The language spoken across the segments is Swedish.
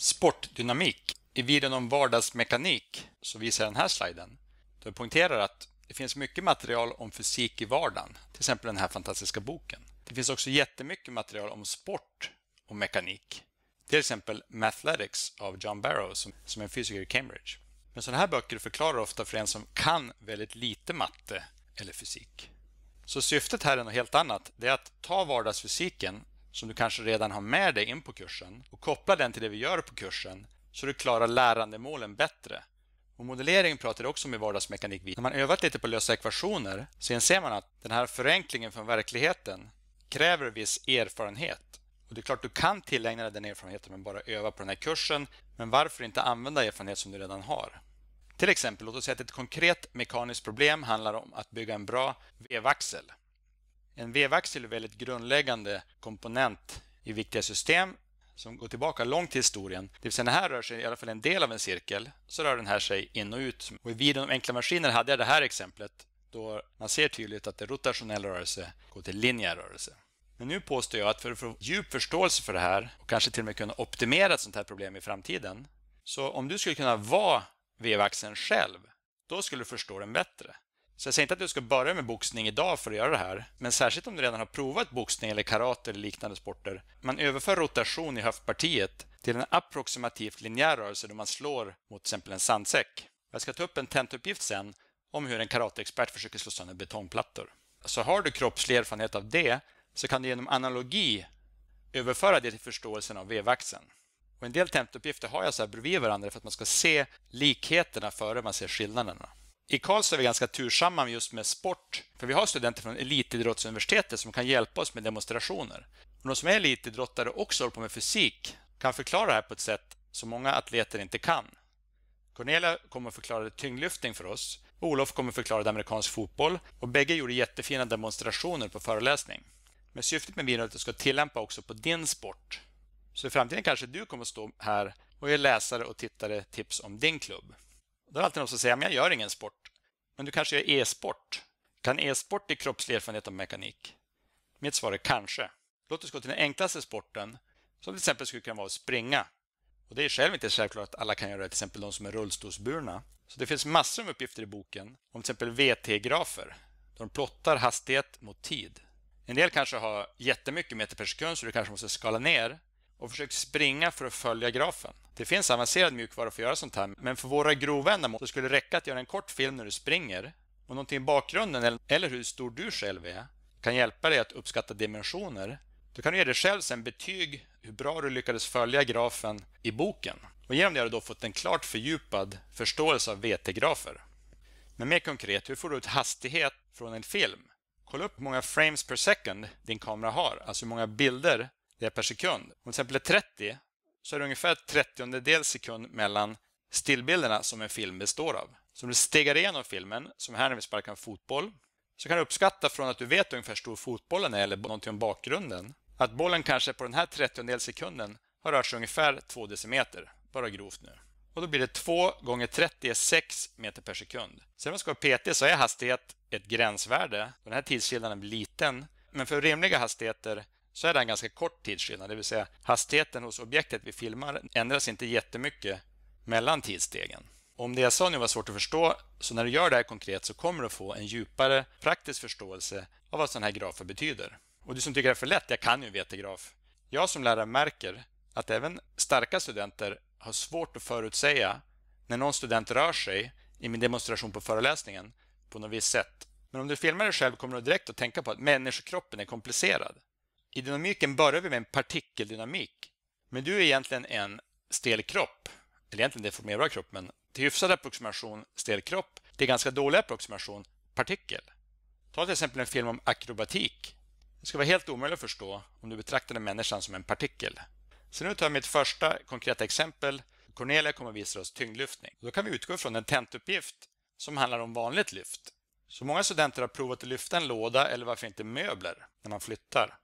Sportdynamik. I videon om vardagsmekanik så visar jag den här sliden. Där jag poängterar att det finns mycket material om fysik i vardagen, till exempel den här fantastiska boken. Det finns också jättemycket material om sport och mekanik. Till exempel Mathletics av John Barrow som, som är en fysiker i Cambridge. Men sådana här böcker förklarar ofta för en som kan väldigt lite matte eller fysik. Så syftet här är något helt annat. Det är att ta vardagsfysiken som du kanske redan har med dig in på kursen och koppla den till det vi gör på kursen så du klarar lärandemålen bättre. Och modellering pratar jag också om i vardagsmekanik. När man övat lite på lösa ekvationer så inser man att den här förenklingen från verkligheten kräver viss erfarenhet. Och Det är klart du kan tillägna dig den erfarenheten men bara öva på den här kursen. Men varför inte använda erfarenhet som du redan har? Till exempel, låt oss säga att ett konkret mekaniskt problem handlar om att bygga en bra vevaxel. En vevaxel är väldigt grundläggande komponent i viktiga system som går tillbaka långt i historien. Det vill säga den här rör sig i alla fall en del av en cirkel så rör den här sig in och ut. Och I videon om enkla maskiner hade jag det här exemplet då man ser tydligt att det rotationell rörelse går till linjär rörelse. Men nu påstår jag att för att få djup förståelse för det här och kanske till och med kunna optimera ett sånt här problem i framtiden. Så om du skulle kunna vara vevaxeln själv, då skulle du förstå den bättre. Så jag säger inte att du ska börja med boxning idag för att göra det här, men särskilt om du redan har provat boxning eller karate eller liknande sporter. Man överför rotation i höftpartiet till en approximativt linjär rörelse då man slår mot till exempel en sandsäck. Jag ska ta upp en tentuppgift sen om hur en karateexpert försöker slå sönder betongplattor. Så har du kroppslig erfarenhet av det så kan du genom analogi överföra det till förståelsen av vevaxeln. Och en del tentuppgifter har jag så här bredvid varandra för att man ska se likheterna före man ser skillnaderna. I Karlstad är vi ganska tursamma just med sport, för vi har studenter från elitidrottsuniversitetet som kan hjälpa oss med demonstrationer. Och de som är elitidrottare och också håller på med fysik kan förklara det här på ett sätt som många atleter inte kan. Cornelia kommer att förklara tyngdlyftning för oss och Olof kommer att förklara amerikansk fotboll och bägge gjorde jättefina demonstrationer på föreläsning. Men syftet med videon är att du ska tillämpa också på din sport. Så i framtiden kanske du kommer att stå här och ge läsare och tittare tips om din klubb. Då är det alltid någon som säger, men jag gör ingen sport. Men du kanske gör e-sport? Kan e-sport ge kroppslig erfarenhet av mekanik? Mitt svar är kanske. Låt oss gå till den enklaste sporten, som till exempel skulle kunna vara att springa. Och Det är själv inte självklart att alla kan göra det, till exempel de som är rullstolsburna. Så det finns massor med uppgifter i boken om till exempel VT-grafer, de plottar hastighet mot tid. En del kanske har jättemycket meter per sekund, så du kanske måste skala ner och försök springa för att följa grafen. Det finns avancerad mjukvara för att göra sånt här, men för våra grova ändamål så skulle det räcka att göra en kort film när du springer och någonting i bakgrunden eller hur stor du själv är kan hjälpa dig att uppskatta dimensioner. Då kan du ge dig själv sen betyg hur bra du lyckades följa grafen i boken. Och genom det har du då fått en klart fördjupad förståelse av VT-grafer. Men mer konkret, hur får du ut hastighet från en film? Kolla upp hur många frames per second din kamera har, alltså hur många bilder det per sekund. Om till exempel är 30 så är det ungefär 30 dels sekund mellan stillbilderna som en film består av. Så om du stegar igenom filmen, som här när vi sparkar en fotboll, så kan du uppskatta från att du vet ungefär hur stor fotbollen är eller någonting om bakgrunden, att bollen kanske på den här 30 sekunden har rört sig ungefär 2 decimeter, bara grovt nu. Och då blir det 2 gånger 30 är 6 meter per sekund. Sen om man ska vara petig så är hastighet ett gränsvärde. Den här tidsskillnaden blir liten, men för rimliga hastigheter så är det en ganska kort tidsskillnad, det vill säga hastigheten hos objektet vi filmar ändras inte jättemycket mellan tidsstegen. Om det jag sa nu var svårt att förstå, så när du gör det här konkret så kommer du få en djupare praktisk förståelse av vad sådana här grafer betyder. Och du som tycker det är för lätt, jag kan ju en VT-graf. Jag som lärare märker att även starka studenter har svårt att förutsäga när någon student rör sig i min demonstration på föreläsningen på något visst sätt. Men om du filmar dig själv kommer du direkt att tänka på att människokroppen är komplicerad. I dynamiken börjar vi med en partikeldynamik. Men du är egentligen en stel kropp, eller egentligen deformerbar kropp, men till hyfsad approximation stel kropp, till ganska dålig approximation partikel. Ta till exempel en film om akrobatik. Det ska vara helt omöjligt att förstå om du betraktar människan som en partikel. Så nu tar jag mitt första konkreta exempel. Cornelia kommer att visa oss tyngdlyftning. Då kan vi utgå från en tentuppgift som handlar om vanligt lyft. Så många studenter har provat att lyfta en låda eller varför inte möbler när man flyttar.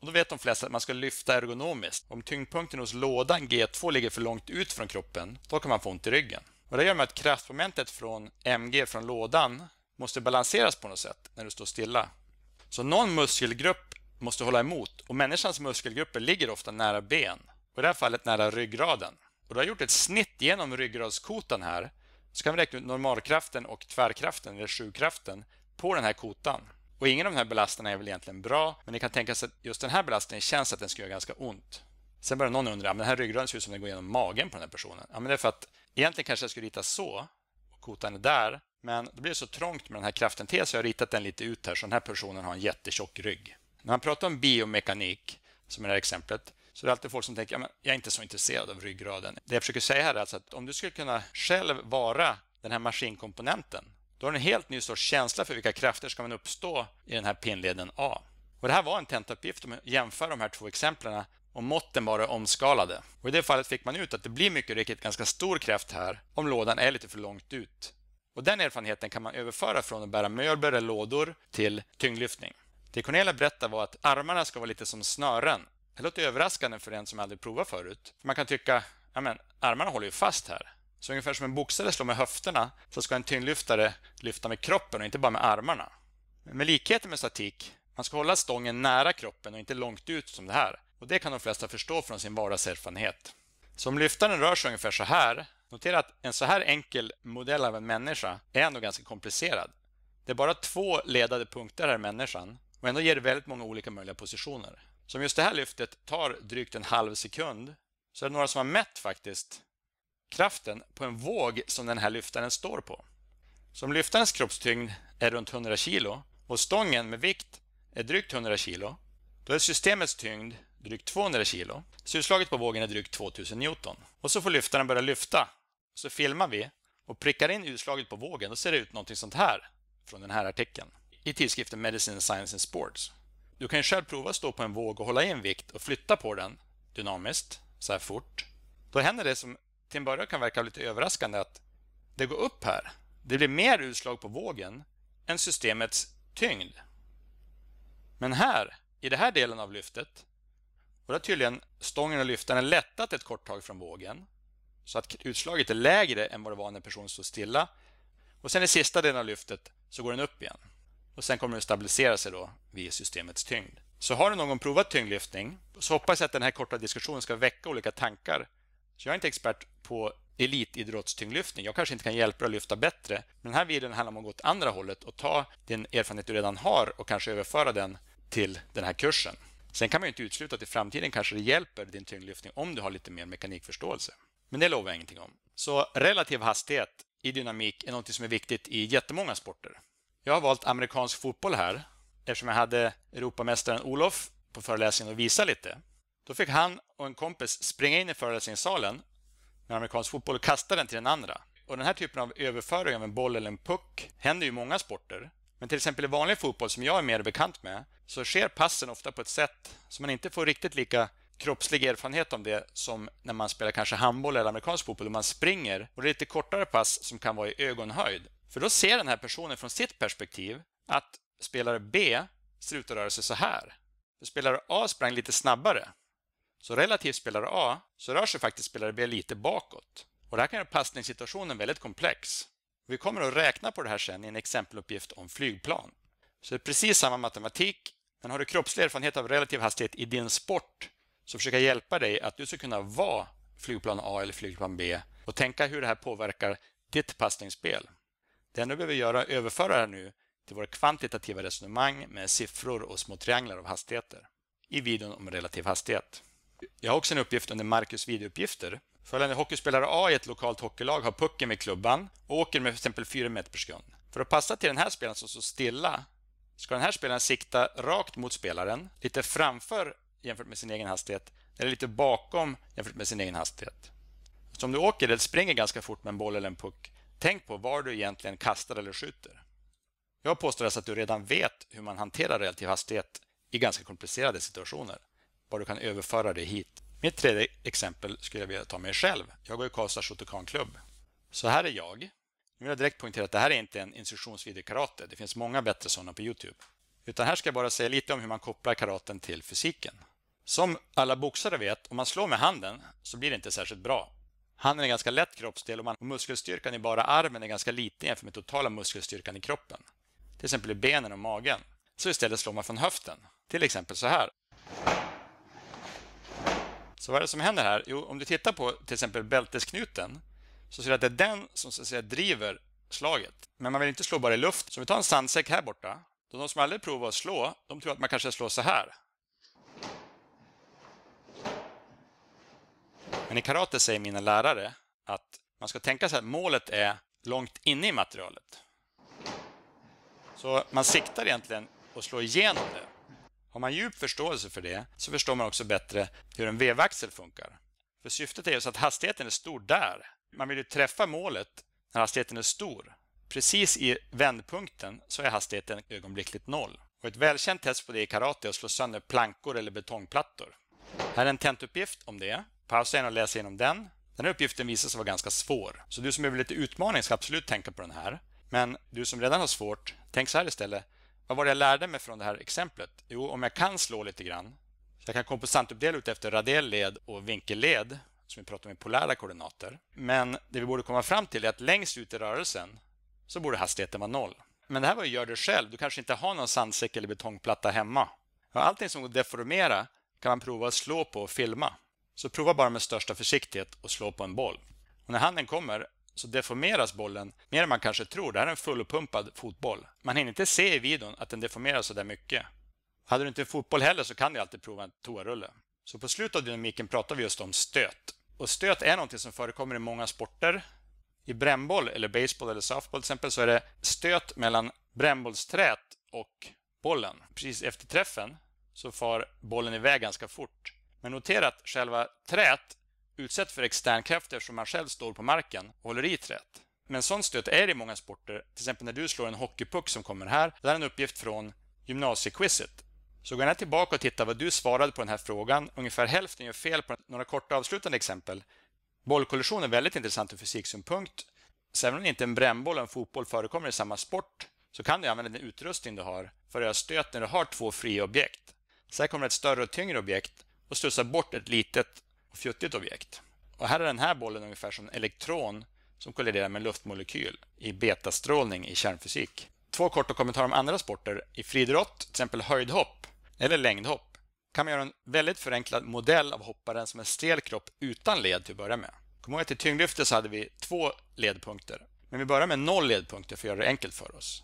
Och då vet de flesta att man ska lyfta ergonomiskt. Om tyngdpunkten hos lådan G2 ligger för långt ut från kroppen, då kan man få ont i ryggen. Och det gör man att kraftmomentet från MG, från lådan, måste balanseras på något sätt när du står stilla. Så någon muskelgrupp måste hålla emot och människans muskelgrupper ligger ofta nära ben. Och I det här fallet nära ryggraden. Och du har gjort ett snitt genom ryggradskotan här så kan vi räkna ut normalkraften och tvärkraften, eller sjukkraften, på den här kotan. Och ingen av de här belastningarna är väl egentligen bra, men ni kan tänka sig att just den här belastningen känns att den ska göra ganska ont. Sen börjar någon undra, men den här ryggraden ser ut som den går genom magen på den här personen. Ja, men det är för att egentligen kanske jag skulle rita så, och kotan är där, men då blir det så trångt med den här kraften T så jag har ritat den lite ut här, så den här personen har en jättetjock rygg. När man pratar om biomekanik, som i det här exemplet, så det är alltid folk som tänker, jag är inte så intresserad av ryggraden. Det jag försöker säga här är alltså att om du skulle kunna själv vara den här maskinkomponenten då har du en helt ny sorts känsla för vilka krafter som kan uppstå i den här pinnleden A. Och det här var en tentauppgift om att jämföra de här två exemplen och måtten var det omskalade. Och I det fallet fick man ut att det blir mycket riktigt ganska stor kraft här om lådan är lite för långt ut. Och Den erfarenheten kan man överföra från att bära möbler eller lådor till tyngdlyftning. Det Cornelia berättade var att armarna ska vara lite som snören. Det låter överraskande för en som aldrig provat förut. För man kan tycka, att armarna håller ju fast här. Så ungefär som en boxare slår med höfterna så ska en tyngdlyftare lyfta med kroppen och inte bara med armarna. Med likheten med statik, man ska hålla stången nära kroppen och inte långt ut som det här. Och Det kan de flesta förstå från sin vardagserfarenhet. Så om lyftaren rör sig ungefär så här, notera att en så här enkel modell av en människa är ändå ganska komplicerad. Det är bara två ledade punkter här i människan och ändå ger det väldigt många olika möjliga positioner. Som just det här lyftet tar drygt en halv sekund så är det några som har mätt faktiskt kraften på en våg som den här lyftaren står på. Som lyftarens kroppstyngd är runt 100 kg och stången med vikt är drygt 100 kg, då är systemets tyngd drygt 200 kg. Så utslaget på vågen är drygt 2000 Newton. Och så får lyftaren börja lyfta. Så filmar vi och prickar in utslaget på vågen. Då ser det ut någonting sånt här från den här artikeln i tidskriften Medicine Science and Sports. Du kan ju själv prova att stå på en våg och hålla in vikt och flytta på den dynamiskt, så här fort. Då händer det som till en början kan verka lite överraskande att det går upp här. Det blir mer utslag på vågen än systemets tyngd. Men här, i den här delen av lyftet, och där tydligen stången och lyftaren lättat ett kort tag från vågen så att utslaget är lägre än vad det var när personen stod stilla. Och sen i sista delen av lyftet så går den upp igen. Och sen kommer den stabilisera sig då vid systemets tyngd. Så har du någon provat tyngdlyftning så hoppas jag att den här korta diskussionen ska väcka olika tankar så jag är inte expert på elitidrottstyngdlyftning. Jag kanske inte kan hjälpa dig att lyfta bättre. Men den här videon handlar om att gå åt andra hållet och ta den erfarenhet du redan har och kanske överföra den till den här kursen. Sen kan man ju inte utesluta att i framtiden kanske det hjälper din tyngdlyftning om du har lite mer mekanikförståelse. Men det lovar jag ingenting om. Så relativ hastighet i dynamik är något som är viktigt i jättemånga sporter. Jag har valt amerikansk fotboll här eftersom jag hade Europamästaren Olof på föreläsningen och visa lite. Då fick han och en kompis springa in i föreläsningssalen med amerikansk fotboll och kasta den till den andra. Och Den här typen av överföring av en boll eller en puck händer i många sporter. Men till exempel i vanlig fotboll, som jag är mer bekant med, så sker passen ofta på ett sätt som man inte får riktigt lika kroppslig erfarenhet om det som när man spelar kanske handboll eller amerikansk fotboll, och man springer och det är lite kortare pass som kan vara i ögonhöjd. För då ser den här personen från sitt perspektiv att spelare B ser ut att röra sig så här. För spelare A sprang lite snabbare så relativt spelare A så rör sig faktiskt spelare B lite bakåt. Och här kan göra passningssituationen väldigt komplex. Vi kommer att räkna på det här sen i en exempeluppgift om flygplan. Så det är precis samma matematik, men har du kroppslig erfarenhet av relativ hastighet i din sport så försöker jag hjälpa dig att du ska kunna vara flygplan A eller flygplan B och tänka hur det här påverkar ditt passningsspel. Det enda du behöver göra är överföra det här nu till våra kvantitativa resonemang med siffror och små trianglar av hastigheter i videon om relativ hastighet. Jag har också en uppgift under Marcus videouppgifter. Följande hockeyspelare A i ett lokalt hockeylag har pucken med klubban och åker med till exempel 4 meter per sekund. För att passa till den här spelaren som står stilla ska den här spelaren sikta rakt mot spelaren, lite framför jämfört med sin egen hastighet eller lite bakom jämfört med sin egen hastighet. Så om du åker eller springer ganska fort med en boll eller en puck, tänk på var du egentligen kastar eller skjuter. Jag påstår alltså att du redan vet hur man hanterar relativ hastighet i ganska komplicerade situationer vad du kan överföra det hit. Mitt tredje exempel skulle jag vilja ta mig själv. Jag går i Karlstads Shotokan-klubb. Så här är jag. Nu vill jag direkt poängtera att det här är inte en instruktionsvideo i karate. Det finns många bättre sådana på Youtube. Utan här ska jag bara säga lite om hur man kopplar karaten till fysiken. Som alla boxare vet, om man slår med handen så blir det inte särskilt bra. Handen är en ganska lätt kroppsdel och, man, och muskelstyrkan i bara armen är ganska liten jämfört med totala muskelstyrkan i kroppen. Till exempel i benen och magen. Så istället slår man från höften. Till exempel så här. Så vad är det som händer här? Jo, om du tittar på till exempel bältesknuten så ser du att det är den som så att säga, driver slaget. Men man vill inte slå bara i luft. Så om vi tar en sandsäck här borta. Då de som aldrig provar att slå, de tror att man kanske slår så här. Men i karate säger mina lärare att man ska tänka sig att målet är långt inne i materialet. Så man siktar egentligen och slår igenom det. Har man djup förståelse för det så förstår man också bättre hur en vevaxel funkar. För syftet är ju så att hastigheten är stor där. Man vill ju träffa målet när hastigheten är stor. Precis i vändpunkten så är hastigheten ögonblickligt noll. Och ett välkänt test på det i karate är att slå sönder plankor eller betongplattor. Här är en tentuppgift om det. Pausa gärna och läs igenom den. Den här uppgiften visar sig vara ganska svår. Så du som behöver lite utmaning ska absolut tänka på den här. Men du som redan har svårt, tänk så här istället. Vad var det jag lärde mig från det här exemplet? Jo, om jag kan slå lite grann. Så jag kan kompensantuppdela ut efter radielled och vinkelled som vi pratar om i polära koordinater. Men det vi borde komma fram till är att längst ut i rörelsen så borde hastigheten vara noll. Men det här var ju gör det själv. Du kanske inte har någon sandsäck eller betongplatta hemma. Allting som går att deformera kan man prova att slå på och filma. Så prova bara med största försiktighet och slå på en boll. Och när handen kommer, så deformeras bollen mer än man kanske tror. Det här är en fullpumpad fotboll. Man hinner inte se i videon att den deformeras så där mycket. Hade du inte en fotboll heller så kan du alltid prova en toarulle. Så på slutet av dynamiken pratar vi just om stöt. Och stöt är någonting som förekommer i många sporter. I brännboll, eller baseball eller softball till exempel, så är det stöt mellan brännbollsträt och bollen. Precis efter träffen så far bollen iväg ganska fort. Men notera att själva träet utsätts för externkrafter eftersom man själv står på marken och håller i träet. Men sån stöt är det i många sporter, till exempel när du slår en hockeypuck som kommer här. Det är en uppgift från gymnasiequizet. Så gå gärna tillbaka och titta vad du svarade på den här frågan. Ungefär hälften gör fel på några korta avslutande exempel. Bollkollision är väldigt intressant ur fysiksynpunkt. Så även om inte en brännboll och en fotboll förekommer i samma sport så kan du använda den utrustning du har för att göra stöt när du har två fria objekt. Så här kommer ett större och tyngre objekt och slussar bort ett litet fjuttigt objekt. Och här är den här bollen ungefär som en elektron som kolliderar med en luftmolekyl i betastrålning i kärnfysik. Två korta kommentarer om andra sporter. I friidrott, till exempel höjdhopp eller längdhopp, kan man göra en väldigt förenklad modell av hopparen som en stel kropp utan led till att börja med. Kom ihåg att i tyngdlyftet så hade vi två ledpunkter. Men vi börjar med noll ledpunkter för att göra det enkelt för oss.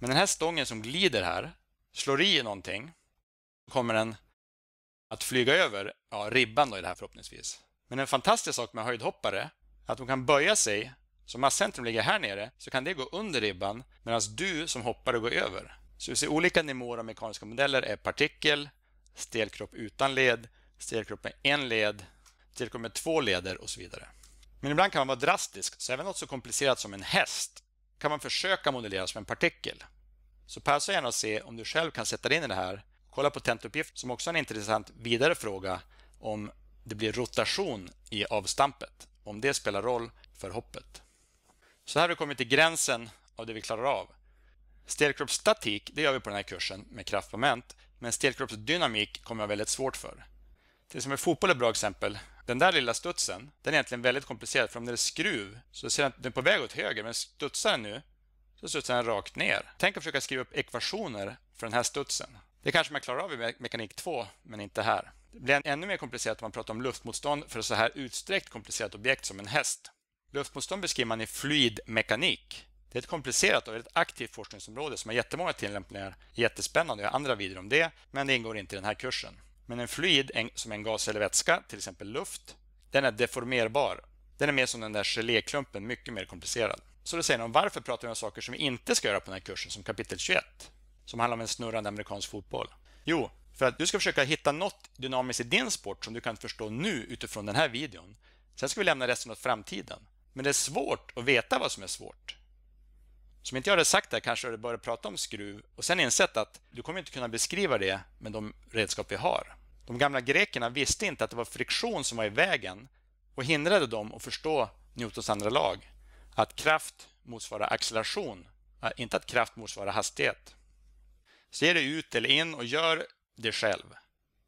Men den här stången som glider här slår i någonting. Då kommer den att flyga över ja, ribban då i det här förhoppningsvis. Men en fantastisk sak med höjdhoppare är att de kan böja sig. Så masscentrum ligger här nere, så kan det gå under ribban medan du som hoppare går över. Så vi ser olika nivåer av mekaniska modeller är partikel, stelkropp utan led, stelkropp med en led, stelkropp med två leder och så vidare. Men ibland kan man vara drastisk, så även något så komplicerat som en häst kan man försöka modellera som en partikel. Så passa gärna och se om du själv kan sätta dig in i det här Kolla på tentuppgift som också är en intressant vidare fråga om det blir rotation i avstampet, om det spelar roll för hoppet. Så här har vi kommit till gränsen av det vi klarar av. Stelkroppsstatik, det gör vi på den här kursen med kraftmoment, men stelkroppsdynamik kommer jag väldigt svårt för. Det som är fotboll är ett bra exempel. Den där lilla studsen, den är egentligen väldigt komplicerad för om det är skruv så ser den, den på väg åt höger, men studsar den nu så studsar den rakt ner. Tänk att försöka skriva upp ekvationer för den här studsen. Det kanske man klarar av i mekanik 2, men inte här. Det blir ännu mer komplicerat om man pratar om luftmotstånd för ett så här utsträckt komplicerat objekt som en häst. Luftmotstånd beskriver man i fluidmekanik. Det är ett komplicerat och väldigt aktivt forskningsområde som har jättemånga tillämpningar. Jättespännande, jag har andra videor om det, men det ingår inte i den här kursen. Men en fluid, som en gas eller vätska, till exempel luft, den är deformerbar. Den är mer som den där geléklumpen, mycket mer komplicerad. Så då säger någon, varför pratar vi om saker som vi inte ska göra på den här kursen, som kapitel 21? som handlar om en snurrande amerikansk fotboll? Jo, för att du ska försöka hitta något dynamiskt i din sport som du kan förstå nu utifrån den här videon. Sen ska vi lämna resten åt framtiden. Men det är svårt att veta vad som är svårt. Som inte jag hade sagt det kanske du började prata om skruv och sen insett att du kommer inte kunna beskriva det med de redskap vi har. De gamla grekerna visste inte att det var friktion som var i vägen och hindrade dem att förstå Newtons andra lag. Att kraft motsvarar acceleration, inte att kraft motsvarar hastighet. Se dig ut eller in och gör det själv.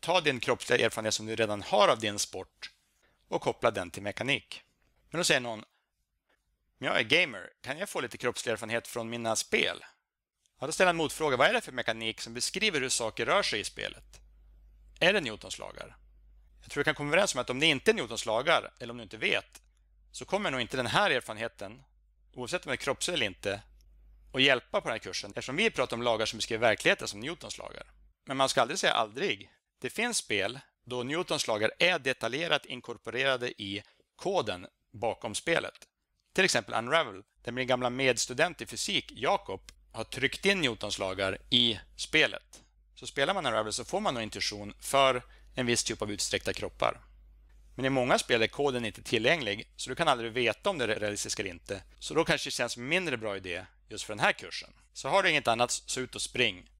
Ta din kroppsliga erfarenhet som du redan har av din sport och koppla den till mekanik. Men då säger någon men jag är gamer, kan jag få lite kroppslig erfarenhet från mina spel? Ja, då ställer en motfråga, vad är det för mekanik som beskriver hur saker rör sig i spelet? Är det Newtons lagar? Jag tror vi kan komma överens om att om det inte är Newtons lagar, eller om du inte vet, så kommer nog inte den här erfarenheten, oavsett om det är kroppslig eller inte, och hjälpa på den här kursen eftersom vi pratar om lagar som beskriver verkligheten som Newtons lagar. Men man ska aldrig säga aldrig. Det finns spel då Newtons lagar är detaljerat inkorporerade i koden bakom spelet. Till exempel Unravel, där min gamla medstudent i fysik, Jakob, har tryckt in Newtons lagar i spelet. Så spelar man Unravel så får man nog intuition för en viss typ av utsträckta kroppar. Men i många spel är koden inte tillgänglig, så du kan aldrig veta om det är realistiskt eller inte. Så då kanske det känns mindre bra idé just för den här kursen. Så har du inget annat så ut och spring.